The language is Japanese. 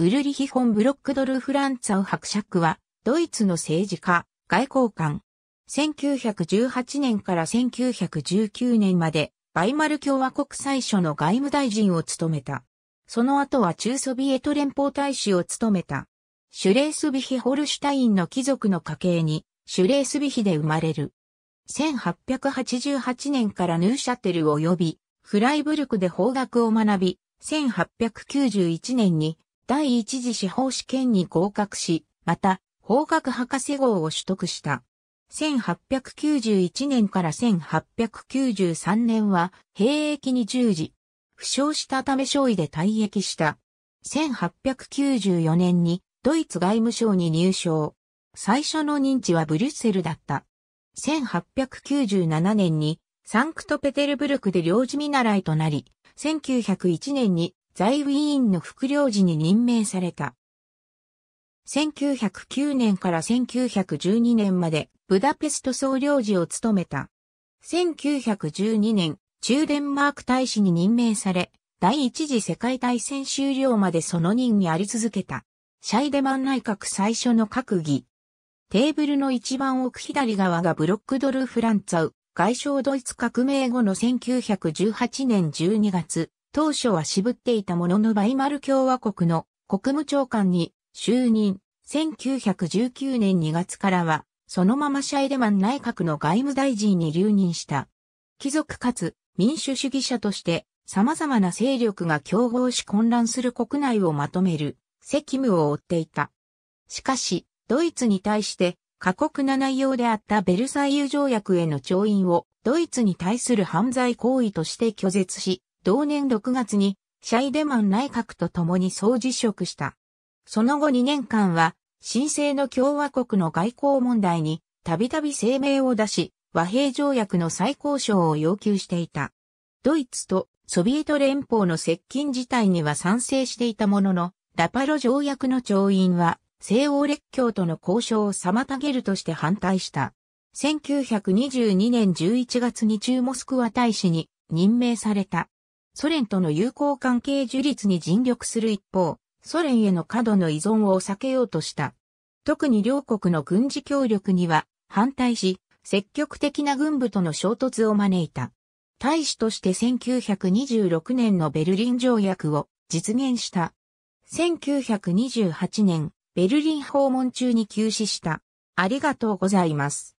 ウルリヒ・フォン・ブロックドル・フランツァウ伯爵は、ドイツの政治家、外交官。1918年から1919年まで、バイマル共和国最初の外務大臣を務めた。その後は中ソビエト連邦大使を務めた。シュレースビヒ・ホルシュタインの貴族の家系に、シュレースビヒで生まれる。1888年からヌーシャテルを呼び、フライブルクで法学を学び、1891年に第一次司法試験に合格し、また、法学博士号を取得した。1891年から1893年は、兵役に従事。負傷したため少尉で退役した。1894年に、ドイツ外務省に入省。最初の認知はブリュッセルだった。1897年に、サンクトペテルブルクで領事見習いとなり、1901年に在ウィーンの副領事に任命された。1909年から1912年までブダペスト総領事を務めた。1912年、中デンマーク大使に任命され、第一次世界大戦終了までその任にあり続けた。シャイデマン内閣最初の閣議。テーブルの一番奥左側がブロックドル・フランツァウ、外相ドイツ革命後の1918年12月、当初は渋っていたもののバイマル共和国の国務長官に就任。1919年2月からは、そのままシャイデマン内閣の外務大臣に留任した。貴族かつ民主主義者として様々な勢力が競合し混乱する国内をまとめる責務を負っていた。しかし、ドイツに対して過酷な内容であったベルサイユ条約への調印をドイツに対する犯罪行為として拒絶し、同年6月にシャイデマン内閣と共に総辞職した。その後2年間は、新生の共和国の外交問題に、たびたび声明を出し、和平条約の再交渉を要求していた。ドイツとソビエト連邦の接近自体には賛成していたものの、ラパロ条約の調印は、西欧列強との交渉を妨げるとして反対した。1922年11月に中モスクワ大使に任命された。ソ連との友好関係樹立に尽力する一方、ソ連への過度の依存を避けようとした。特に両国の軍事協力には反対し、積極的な軍部との衝突を招いた。大使として1926年のベルリン条約を実現した。1928年、ベルリン訪問中に急死した。ありがとうございます。